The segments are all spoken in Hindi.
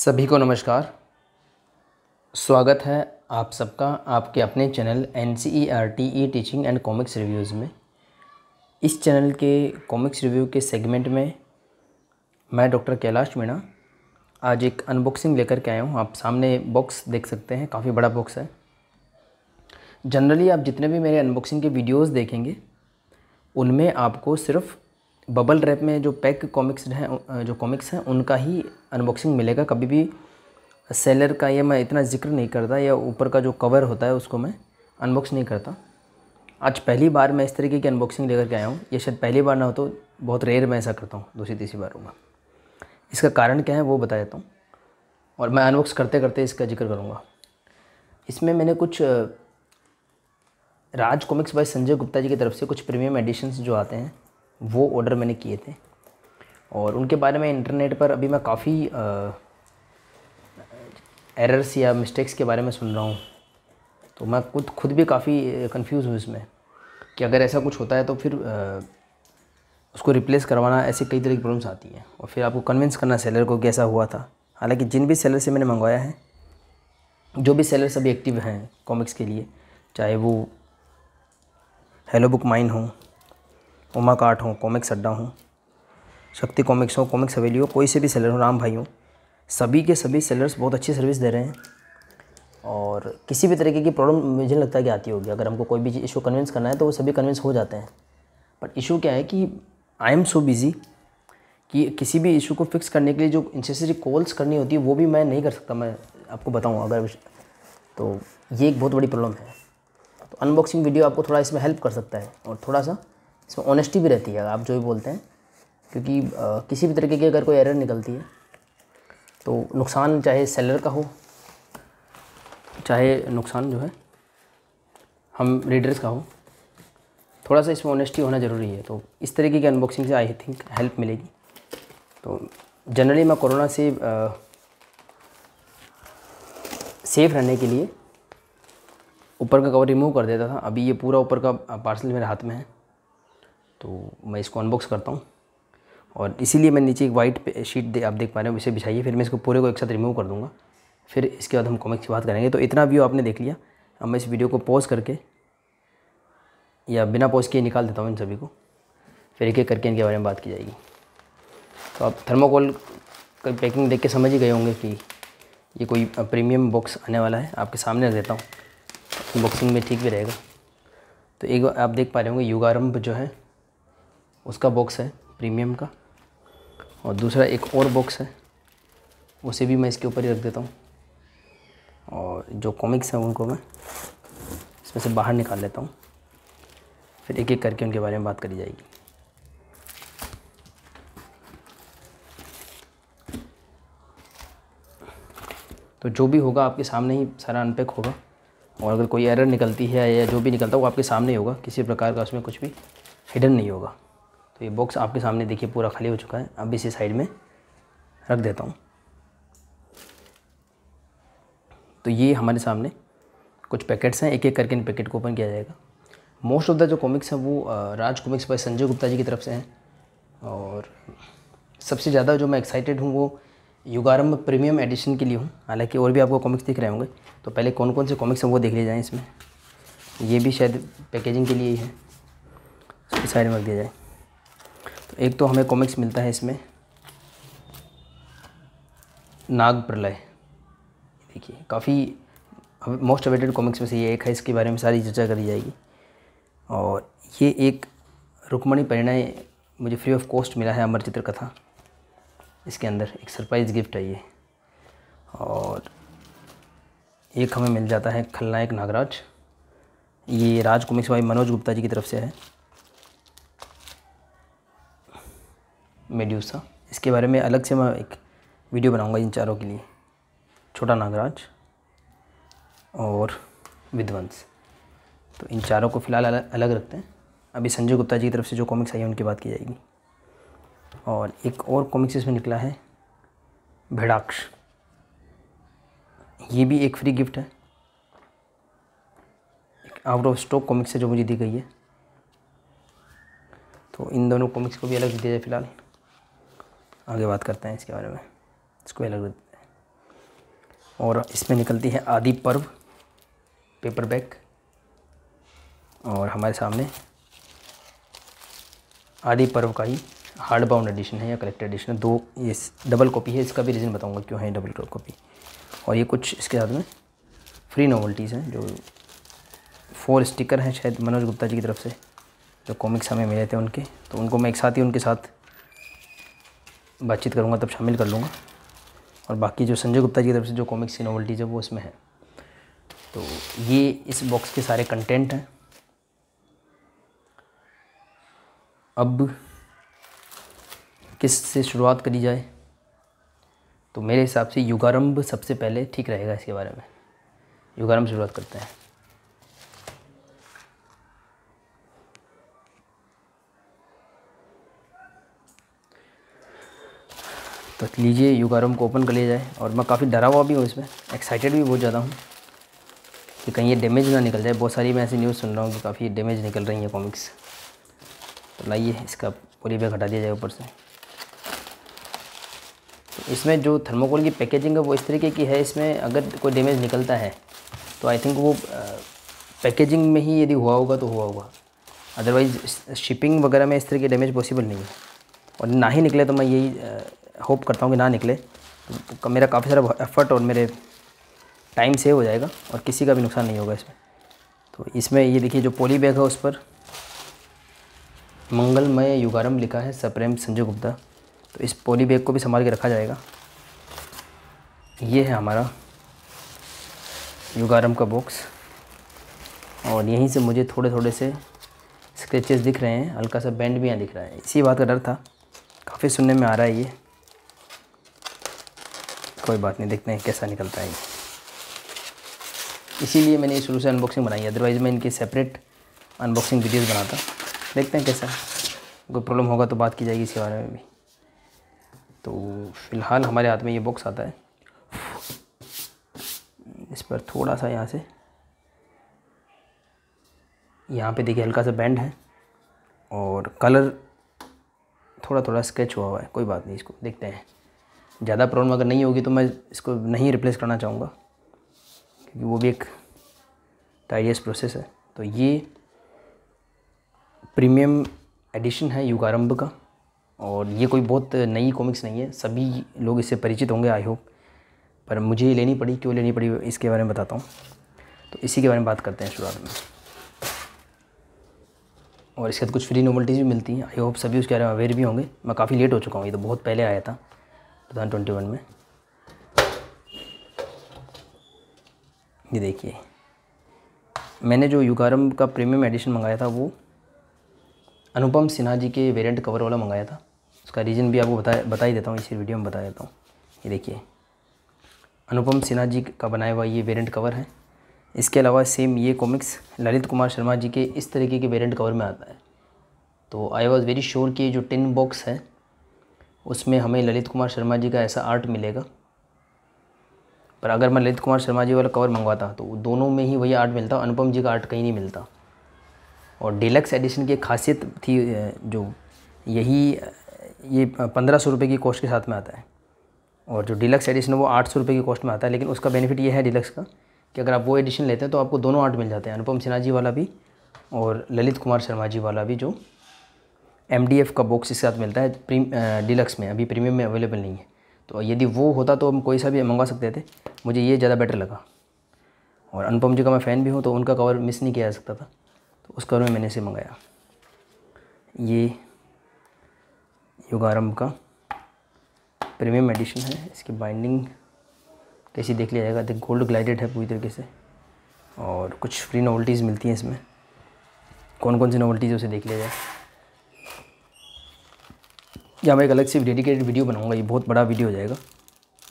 सभी को नमस्कार स्वागत है आप सबका आपके अपने channel N C E R T E teaching and comics reviews में इस चैनल के कॉमिक्स रिव्यू के सेगमेंट में मैं डॉक्टर कैलाश मीणा आज एक अनबॉक्सिंग लेकर के आया हूँ आप सामने बॉक्स देख सकते हैं काफ़ी बड़ा बॉक्स है जनरली आप जितने भी मेरे अनबॉक्सिंग के वीडियोज़ देखेंगे उनमें आपको सिर्फ बबल रैप में जो पैक कॉमिक्स हैं जो कॉमिक्स हैं उनका ही अनबॉक्सिंग मिलेगा कभी भी सेलर का ये मैं इतना जिक्र नहीं करता या ऊपर का जो कवर होता है उसको मैं अनबॉक्स नहीं करता आज पहली बार मैं इस तरीके की अनबॉक्सिंग लेकर के आया हूँ ये शायद पहली बार ना हो तो बहुत रेयर मैं ऐसा करता हूँ दूसरी तीसरी बार होगा इसका कारण क्या है वो बता देता हूँ और मैं अनबॉक्स करते करते इसका जिक्र करूँगा इसमें मैंने कुछ राज कॉमिक्स बाय संजय गुप्ता जी की तरफ से कुछ प्रीमियम एडिशंस जो आते हैं वो ऑर्डर मैंने किए थे और उनके बारे में इंटरनेट पर अभी मैं काफ़ी एरर्स या मिस्टेक्स के बारे में सुन रहा हूँ तो मैं खुद खुद भी काफ़ी कंफ्यूज हूँ इसमें कि अगर ऐसा कुछ होता है तो फिर आ, उसको रिप्लेस करवाना ऐसे कई तरह की प्रॉब्लम्स आती हैं और फिर आपको कन्विंस करना सेलर को कैसा हुआ था हालांकि जिन भी सेलर से मैंने मंगवाया है जो भी सेलर्स अभी एक्टिव हैं कॉमिक्स के लिए चाहे वो हेलो बुक माइन हो उमा काट हूँ कॉमिक्स अड्डा हूँ शक्ति कॉमिक्स हो कॉमिक्स हवेली हो कोई से भी सेलर हो राम भाई हो सभी के सभी सेलर्स बहुत अच्छी सर्विस दे रहे हैं और किसी भी तरीके की प्रॉब्लम मुझे लगता है कि आती होगी अगर हमको कोई भी इशू कन्विंस करना है तो वो सभी कन्विंस हो जाते हैं बट इशू क्या है कि आई एम सो बिज़ी कि किसी भी इशू को फिक्स करने के लिए जो इंसेसरी कॉल्स करनी होती है वो भी मैं नहीं कर सकता मैं आपको बताऊँ अगर तो ये एक बहुत बड़ी प्रॉब्लम है तो अनबॉक्सिंग वीडियो आपको थोड़ा इसमें हेल्प कर सकता है और थोड़ा सा इसमें ऑनेस्टी भी रहती है आप जो भी बोलते हैं क्योंकि आ, किसी भी तरीके की अगर कोई एरर निकलती है तो नुकसान चाहे सेलर का हो चाहे नुकसान जो है हम रीडर्स का हो थोड़ा सा इसमें ऑनेस्टी होना ज़रूरी है तो इस तरीके की अनबॉक्सिंग से आई थिंक हेल्प मिलेगी तो जनरली मैं कोरोना से आ, सेफ रहने के लिए ऊपर का कवर रिमूव कर देता था अभी ये पूरा ऊपर का पार्सल मेरे हाथ में है तो मैं इसको अनबॉक्स करता हूँ और इसीलिए मैं नीचे एक वाइट शीट दे आप देख पा रहे हो इसे बिछाइए फिर मैं इसको पूरे को एक साथ रिमूव कर दूँगा फिर इसके बाद हम कॉमिक्स की बात करेंगे तो इतना व्यू आपने देख लिया अब मैं इस वीडियो को पॉज करके या बिना पॉज किए निकाल देता हूँ इन सभी को फिर एक एक करके इनके बारे में बात की जाएगी तो आप थर्मोकोल का पैकिंग देख के समझ ही गए होंगे कि ये कोई प्रीमियम बॉक्स आने वाला है आपके सामने रख देता हूँ बॉक्सिंग में ठीक भी रहेगा तो एक आप देख पा रहे होंगे युगारम्भ जो है उसका बॉक्स है प्रीमियम का और दूसरा एक और बॉक्स है उसे भी मैं इसके ऊपर ही रख देता हूँ और जो कॉमिक्स हैं उनको मैं इसमें से बाहर निकाल लेता हूँ फिर एक एक करके उनके बारे में बात करी जाएगी तो जो भी होगा आपके सामने ही सारा अनपैक होगा और अगर कोई एरर निकलती है या जो भी निकलता है वो आपके सामने ही होगा किसी प्रकार का उसमें कुछ भी हिडन नहीं होगा तो ये बॉक्स आपके सामने देखिए पूरा खाली हो चुका है अब इसे साइड में रख देता हूँ तो ये हमारे सामने कुछ पैकेट्स हैं एक एक करके इन पैकेट को ओपन किया जाएगा मोस्ट ऑफ द जो कॉमिक्स हैं वो राज कॉमिक्स बाय संजय गुप्ता जी की तरफ से हैं और सबसे ज़्यादा जो मैं एक्साइटेड हूँ वो युगारम्भ प्रीमियम एडिशन के लिए हूँ हालांकि और भी आपको कॉमिक्स दिख रहे होंगे तो पहले कौन कौन से कॉमिक्स हैं वो देख लिए जाएँ इसमें ये भी शायद पैकेजिंग के लिए ही है उसकी साइड में रख दिया जाए एक तो हमें कॉमिक्स मिलता है इसमें नाग प्रलय देखिए काफ़ी मोस्ट अवेटेड कॉमिक्स में से ये एक है इसके बारे में सारी चर्चा करी जाएगी और ये एक रुक्मणी परिणय मुझे फ्री ऑफ कॉस्ट मिला है अमर चित्र कथा इसके अंदर एक सरप्राइज़ गिफ्ट है ये और एक हमें मिल जाता है खलनायक नागराज ये राज कॉमिक्स भाई मनोज गुप्ता जी की तरफ से है मेड्यूसा इसके बारे में अलग से मैं एक वीडियो बनाऊंगा इन चारों के लिए छोटा नागराज और विध्वंस तो इन चारों को फ़िलहाल अलग, रखते हैं अभी संजय गुप्ता जी की तरफ से जो कॉमिक्स आई है उनकी बात की जाएगी और एक और कॉमिक्स इसमें निकला है भेड़ाक्ष ये भी एक फ्री गिफ्ट है एक आउट ऑफ स्टॉक कॉमिक्स है जो मुझे दी गई है तो इन दोनों कॉमिक्स को भी अलग दिया जाए फिलहाल आगे बात करते हैं इसके बारे में इसको अलग देते हैं और इसमें निकलती है आदि पर्व पेपर बैग और हमारे सामने आदि पर्व का ही हार्ड बाउंड एडिशन है या कलेक्टर एडिशन है दो ये डबल कॉपी है इसका भी रीज़न बताऊंगा क्यों है डबल कॉपी और ये कुछ इसके साथ में फ्री नॉवल्टीज़ हैं जो फोर स्टिकर हैं शायद मनोज गुप्ता जी की तरफ से जो कॉमिक्स हमें मिले थे उनके तो उनको मैं एक साथ ही उनके साथ बातचीत करूँगा तब शामिल कर लूँगा और बाकी जो संजय गुप्ता जी की तरफ से जो कॉमिक्स की नॉवल्टीज है वो इसमें है तो ये इस बॉक्स के सारे कंटेंट हैं अब किस से शुरुआत करी जाए तो मेरे हिसाब से युगारंभ सबसे पहले ठीक रहेगा इसके बारे में युगारंभ शुरुआत करते हैं तो लीजिए युगा को ओपन कर लिया जाए और मैं काफ़ी डरा हुआ भी हूँ इसमें एक्साइटेड भी बहुत ज़्यादा हूँ कि कहीं ये डैमेज ना निकल जाए बहुत सारी मैं ऐसी न्यूज़ सुन रहा हूँ कि काफ़ी डैमेज निकल रही है कॉमिक्स तो लाइए इसका पूरी बैग हटा दिया जाए ऊपर से तो इसमें जो थर्मोकोल की पैकेजिंग है वो इस तरीके की है इसमें अगर कोई डैमेज निकलता है तो आई थिंक वो पैकेजिंग में ही यदि हुआ होगा तो हुआ होगा अदरवाइज़ शिपिंग वगैरह में इस तरह के डैमेज पॉसिबल नहीं है और ना ही निकले तो मैं यही होप करता हूँ कि ना निकले तो मेरा काफ़ी सारा एफर्ट और मेरे टाइम सेव हो जाएगा और किसी का भी नुकसान नहीं होगा इसमें तो इसमें ये देखिए जो पोली बैग है उस पर मंगलमय युगारम लिखा है सप्रेम संजय गुप्ता तो इस पोली बैग को भी संभाल के रखा जाएगा ये है हमारा युगारम का बॉक्स और यहीं से मुझे थोड़े थोड़े से स्क्रेचेस दिख रहे हैं हल्का सा बैंड भी यहाँ दिख रहा है इसी बात का डर था काफ़ी सुनने में आ रहा है ये कोई बात नहीं देखते हैं कैसा निकलता है इसीलिए मैंने शुरू से अनबॉक्सिंग बनाई अदरवाइज़ मैं इनकी सेपरेट अनबॉक्सिंग वीडियोज़ बनाता देखते हैं कैसा कोई प्रॉब्लम होगा तो बात की जाएगी इसके बारे में भी तो फ़िलहाल हमारे हाथ में ये बॉक्स आता है इस पर थोड़ा सा यहाँ से यहाँ पे देखिए हल्का सा बैंड है और कलर थोड़ा थोड़ा स्केच हुआ हुआ है कोई बात नहीं इसको देखते हैं ज़्यादा प्रॉब्लम अगर नहीं होगी तो मैं इसको नहीं रिप्लेस करना चाहूँगा क्योंकि वो भी एक टाइडियस प्रोसेस है तो ये प्रीमियम एडिशन है युगारंभ का और ये कोई बहुत नई कॉमिक्स नहीं है सभी लोग इससे परिचित होंगे आई होप पर मुझे ये लेनी पड़ी क्यों लेनी पड़ी इसके बारे में बताता हूँ तो इसी के बारे में बात करते हैं शुरुआत में और इसके बाद कुछ फ्री नॉवल्टीज़ भी मिलती हैं आई होप सभी उसके बारे में अवेयर भी होंगे मैं काफ़ी लेट हो चुका हूँ ये तो बहुत पहले आया था 2021 में ये देखिए मैंने जो युगारम का प्रीमियम एडिशन मंगाया था वो अनुपम सिन्हा जी के वेरिएंट कवर वाला मंगाया था उसका रीज़न भी आपको बता बता ही देता हूँ इसी वीडियो में बता देता हूँ ये देखिए अनुपम सिन्हा जी का बनाया हुआ ये वेरिएंट कवर है इसके अलावा सेम ये कॉमिक्स ललित कुमार शर्मा जी के इस तरीके के वेरियंट कवर में आता है तो आई वॉज़ वेरी श्योर कि ये जो टिन बॉक्स है उसमें हमें ललित कुमार शर्मा जी का ऐसा आर्ट मिलेगा पर अगर मैं ललित कुमार शर्मा जी वाला कवर मंगवाता तो दोनों में ही वही आर्ट मिलता अनुपम जी का आर्ट कहीं नहीं मिलता और डिलक्स एडिशन की खासियत थी जो यही ये पंद्रह सौ रुपये की कॉस्ट के साथ में आता है और जो डिलक्स एडिशन है वो आठ सौ रुपये की कॉस्ट में आता है लेकिन उसका बेनिफिट ये है डिलक्स का कि अगर आप वो एडिशन लेते हैं तो आपको दोनों आर्ट मिल जाते हैं अनुपम सिन्हा जी वाला भी और ललित कुमार शर्मा जी वाला भी जो एम का बॉक्स इसके साथ मिलता है डिलक्स में अभी प्रीमियम में अवेलेबल नहीं है तो यदि वो होता तो हम कोई सा भी मंगवा सकते थे मुझे ये ज़्यादा बेटर लगा और अनुपम जी का मैं फ़ैन भी हूँ तो उनका कवर मिस नहीं किया जा सकता था तो उस कवर में मैंने इसे मंगाया ये युगारम्भ का प्रीमियम एडिशन है इसकी बाइंडिंग कैसी देख लिया जाएगा देख गोल्ड ग्लाइडेड है पूरी तरीके से और कुछ फ्री नॉवल्टीज़ मिलती हैं इसमें कौन कौन सी नॉवल्टीज़ उसे देख लिया जाए या मैं एक अलग से डेडिकेटेड वीडियो बनाऊँगा ये बहुत बड़ा वीडियो हो जाएगा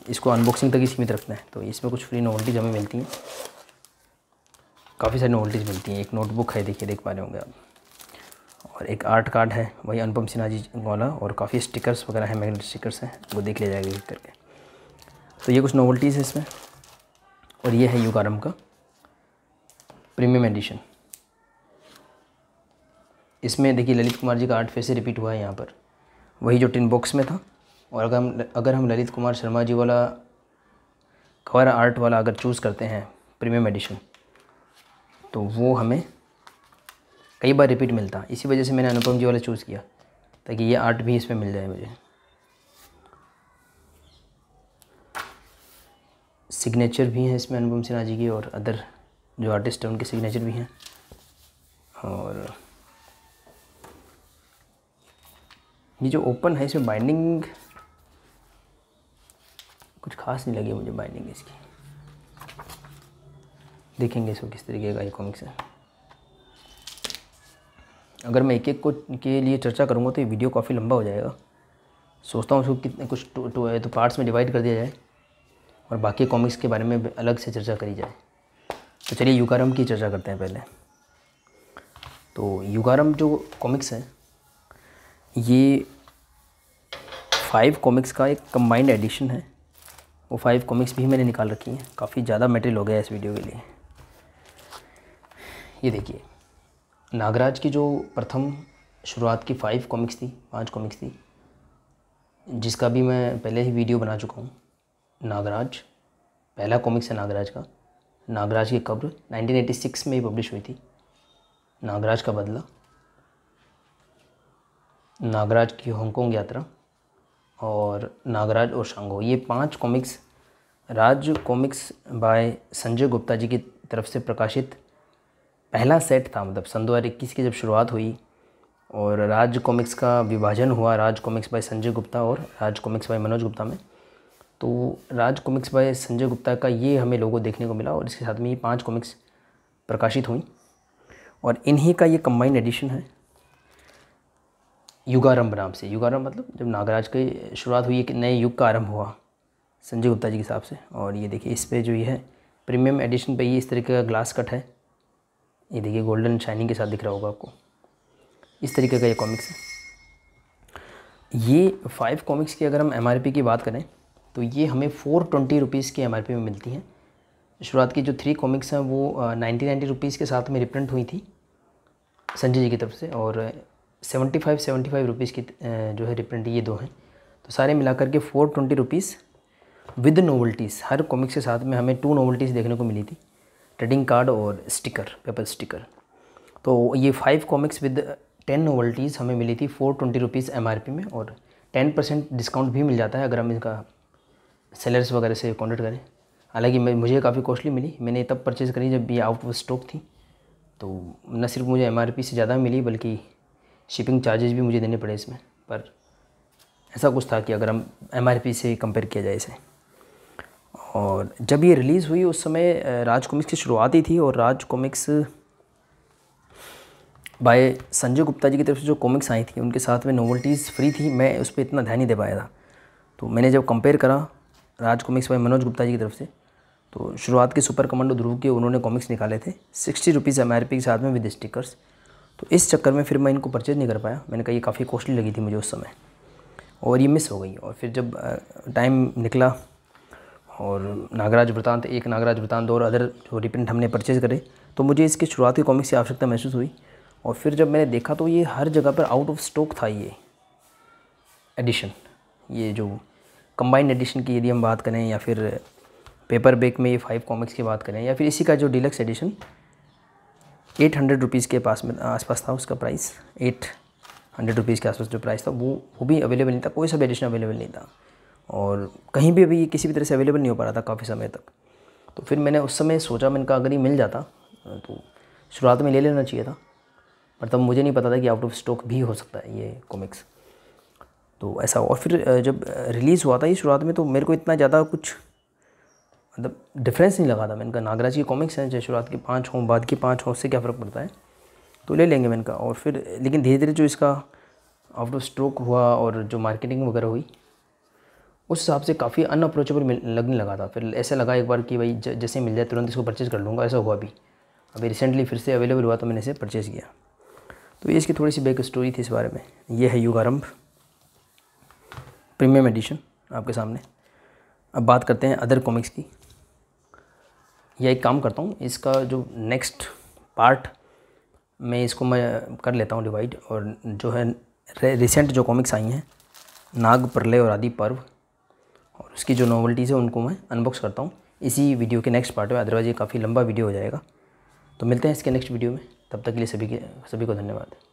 इसको अनबॉक्सिंग तक ही सीमित रखना है तो इसमें कुछ फ्री नॉवल्टीज़ हमें मिलती हैं काफ़ी सारी नॉवल्टीज़ मिलती हैं एक नोटबुक है देखिए देख पा रहे होंगे आप और एक आर्ट कार्ड है वही अनुपम सिन्हा जी वाला और काफ़ी स्टिकर्स वगैरह हैं मैगनेट स्टिकर्स हैं वो देख लिया जाएगा करके तो ये कुछ नोवल्टीज़ है इसमें और ये है यूकारम का प्रीमियम एडिशन इसमें देखिए ललित कुमार जी का आर्ट फिर से रिपीट हुआ है यहाँ पर वही जो टिन बॉक्स में था और अगर हम अगर हम ललित कुमार शर्मा जी वाला कवर आर्ट वाला अगर चूज़ करते हैं प्रीमियम एडिशन तो वो हमें कई बार रिपीट मिलता इसी वजह से मैंने अनुपम जी वाला चूज़ किया ताकि ये आर्ट भी इसमें मिल जाए मुझे सिग्नेचर भी हैं इसमें अनुपम सिन्हा जी की और अदर जो आर्टिस्ट हैं उनके सिग्नेचर भी हैं और ये जो ओपन है इसमें बाइंडिंग कुछ खास नहीं लगी मुझे बाइंडिंग इसकी देखेंगे इसको किस तरीके का ये कॉमिक्स है अगर मैं एक एक को के लिए चर्चा करूँगा तो ये वीडियो काफ़ी लंबा हो जाएगा सोचता हूँ उसको कितने कुछ तो, है तो पार्ट्स में डिवाइड कर दिया जाए और बाकी कॉमिक्स के बारे में अलग से चर्चा करी जाए तो चलिए युगारम की चर्चा करते हैं पहले तो युगारम जो कॉमिक्स है ये फाइव कॉमिक्स का एक कम्बाइंड एडिशन है वो फाइव कॉमिक्स भी मैंने निकाल रखी हैं काफ़ी ज़्यादा मटेरियल हो गया इस वीडियो के लिए ये देखिए नागराज की जो प्रथम शुरुआत की फ़ाइव कॉमिक्स थी पांच कॉमिक्स थी जिसका भी मैं पहले ही वीडियो बना चुका हूँ नागराज पहला कॉमिक्स है नागराज का नागराज की कब्र 1986 में ही पब्लिश हुई थी नागराज का बदला नागराज की हांगकॉन्ग यात्रा और नागराज और शांगो ये पांच comics Raj comics by Sanjay Gupta ji की तरफ से प्रकाशित पहला सेट था मतलब सन दो हज़ार इक्कीस की जब शुरुआत हुई और राज कॉमिक्स का विभाजन हुआ राज कॉमिक्स बाय संजय गुप्ता और राज कॉमिक्स बाय मनोज गुप्ता में तो राज कॉमिक्स बाय संजय गुप्ता का ये हमें लोगों देखने को मिला और इसके साथ में ये पाँच कॉमिक्स प्रकाशित हुई और इन्हीं का ये कम्बाइंड एडिशन है युगारंभ नाम से युगारंभ मतलब जब नागराज की शुरुआत हुई एक नए युग का आरंभ हुआ संजय गुप्ता जी के हिसाब से और ये देखिए इस पर जो ये है प्रीमियम एडिशन पे ये इस तरीके का ग्लास कट है ये देखिए गोल्डन शाइनिंग के साथ दिख रहा होगा आपको इस तरीके का ये कॉमिक्स है ये फाइव कॉमिक्स की अगर हम एम की बात करें तो ये हमें फ़ोर ट्वेंटी रुपीज़ की एम में मिलती हैं शुरुआत की जो थ्री कॉमिक्स हैं वो नाइन्टी नाइन्टी रुपीज़ के साथ में रिप्रिंट हुई थी संजय जी की तरफ से और seventy five seventy five rupees की जो है रिप्रिंट ये दो हैं तो सारे मिलाकर के four twenty rupees with novelties हर कॉमिक्स के साथ में हमें टू नोवल्टीज़ देखने को मिली थी ट्रेडिंग कार्ड और स्टिकर पेपर स्टिकर तो ये five comics with ten novelties हमें मिली थी फ़ोर ट्वेंटी रुपीज़ एम में और टेन परसेंट डिस्काउंट भी मिल जाता है अगर हम इसका सेलर्स वगैरह से कॉन्टेक्ट करें हालांकि मैं मुझे काफ़ी कॉस्टली मिली मैंने तब परचेज़ करी जब ये आउट ऑफ स्टॉक थी तो न सिर्फ मुझे एम से ज़्यादा मिली बल्कि शिपिंग चार्जेस भी मुझे देने पड़े इसमें पर ऐसा कुछ था कि अगर हम एम से कंपेयर किया जाए इसे और जब ये रिलीज़ हुई उस समय राज कॉमिक्स की शुरुआत ही थी और राज कॉमिक्स बाय संजय गुप्ता जी की तरफ से जो कॉमिक्स आई थी उनके साथ में नोवल्टीज़ फ्री थी मैं उस पर इतना ध्यान ही दे पाया था तो मैंने जब कंपेयर करा राज कॉमिक्स बाय मनोज गुप्ता जी की तरफ से तो शुरुआत के सुपर कमांडो ध्रुव के उन्होंने कॉमिक्स निकाले थे सिक्सटी रुपीज़ एम के साथ में विद स्टिकर्स तो इस चक्कर में फिर मैं इनको परचेज़ नहीं कर पाया मैंने कहा ये काफ़ी कॉस्टली लगी थी मुझे उस समय और ये मिस हो गई और फिर जब टाइम निकला और नागराज वृतांत एक नागराज दो और अदर जो रिप्रिंट हमने परचेज़ करे तो मुझे इसकी शुरुआती कॉमिक्स की आवश्यकता महसूस हुई और फिर जब मैंने देखा तो ये हर जगह पर आउट ऑफ स्टॉक था ये एडिशन ये जो कंबाइंड एडिशन की यदि हम बात करें या फिर पेपर बेक में ये फाइव कॉमिक्स की बात करें या फिर इसी का जो deluxe edition eight hundred rupees के पास में आसपास था उसका प्राइस एट हंड्रेड रुपीज़ के आसपास जो प्राइस था वो वो भी अवेलेबल नहीं था कोई सा भी एडिशन अवेलेबल नहीं था और कहीं भी अभी ये किसी भी तरह से अवेलेबल नहीं हो पा रहा था काफ़ी समय तक तो फिर मैंने उस समय सोचा मैंने कहा अगर ये मिल जाता तो शुरुआत में ले लेना चाहिए था पर तब मुझे नहीं पता था कि आउट ऑफ स्टॉक भी हो सकता है ये कॉमिक्स तो ऐसा और फिर जब रिलीज़ हुआ था ये शुरुआत में तो मेरे को इतना ज़्यादा कुछ मतलब डिफरेंस नहीं लगा था मैंने कहा नागराज की कॉमिक्स हैं शुरुआत के पाँच हों बाद की पाँच हों उससे क्या फ़र्क पड़ता है तो ले लेंगे मैंने कहा और फिर लेकिन धीरे धीरे जो इसका आउट ऑफ स्ट्रोक हुआ और जो मार्केटिंग वगैरह हुई उस हिसाब से काफ़ी अनअप्रोचेबल लगने लगा था फिर ऐसा लगा एक बार कि भाई जैसे मिल जाए तुरंत इसको परचेज़ कर लूँगा ऐसा हुआ भी अभी रिसेंटली फिर से अवेलेबल हुआ तो मैंने इसे परचेज़ किया तो ये इसकी थोड़ी सी बैक स्टोरी थी इस बारे में ये है युगारंभ प्रीमियम एडिशन आपके सामने अब बात करते हैं अदर कॉमिक्स की या एक काम करता हूँ इसका जो नेक्स्ट पार्ट मैं इसको मैं कर लेता हूँ डिवाइड और जो है रिसेंट जो कॉमिक्स आई हैं नाग प्रलय और आदि पर्व और उसकी जो नॉवल्टीज़ है उनको मैं अनबॉक्स करता हूँ इसी वीडियो के नेक्स्ट पार्ट में अदरवाइज़ ये काफ़ी लंबा वीडियो हो जाएगा तो मिलते हैं इसके नेक्स्ट वीडियो में तब तक के लिए सभी के सभी को धन्यवाद